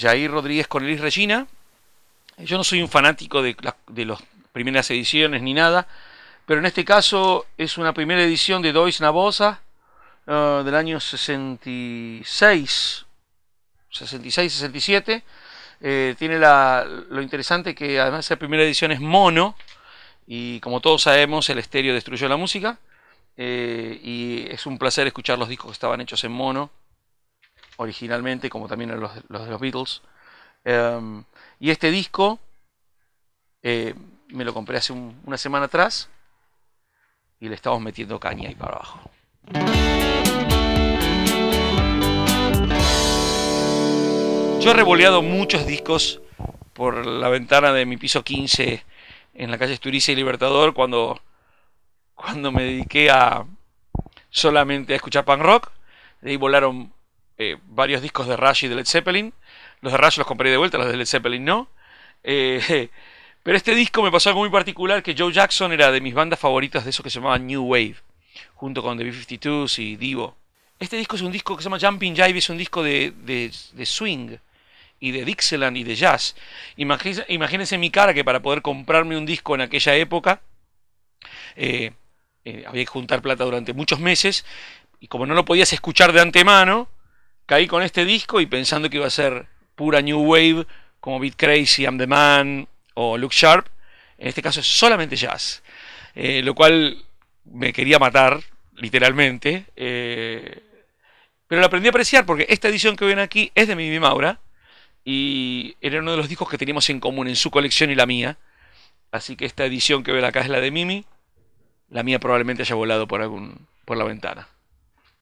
Jair Rodríguez con Elis Regina. Yo no soy un fanático de, las primeras ediciones ni nada, pero en este caso es una primera edición de Dois Nabosa eh, del año 66, 66-67. Eh, tiene lo interesante que además esa primera edición es mono y como todos sabemos el estéreo destruyó la música eh, y es un placer escuchar los discos que estaban hechos en mono originalmente, como también los, los de los Beatles. Em, y este disco eh, me lo compré hace una semana atrás y le estamos metiendo caña ahí para abajo. Yo he revoleado muchos discos por la ventana de mi piso 15 en la calle Esturice y Libertador cuando, cuando me dediqué a solamente a escuchar punk rock. De ahí volaron eh, varios discos de Rush y de Led Zeppelin. Los de Rush los compré de vuelta, los de Led Zeppelin no. Eh, pero este disco me pasó algo muy particular, que Joe Jackson era de mis bandas favoritas de eso que se llamaban New Wave, junto con The B-52s y Divo. Este disco es un disco que se llama Jumping Jive, es un disco de, swing y de Dixieland y de jazz. Imagínense, mi cara que para poder comprarme un disco en aquella época eh, había que juntar plata durante muchos meses y como no lo podías escuchar de antemano, caí con este disco y pensando que iba a ser pura New Wave, como Beat Crazy, I'm the Man o Look Sharp. En este caso es solamente jazz, eh, lo cual me quería matar, literalmente. Eh, pero lo aprendí a apreciar porque esta edición que ven aquí es de Mimi Maura y era uno de los discos que teníamos en común en su colección y la mía. Así que esta edición que ven acá es la de Mimi. La mía probablemente haya volado por algún por la ventana.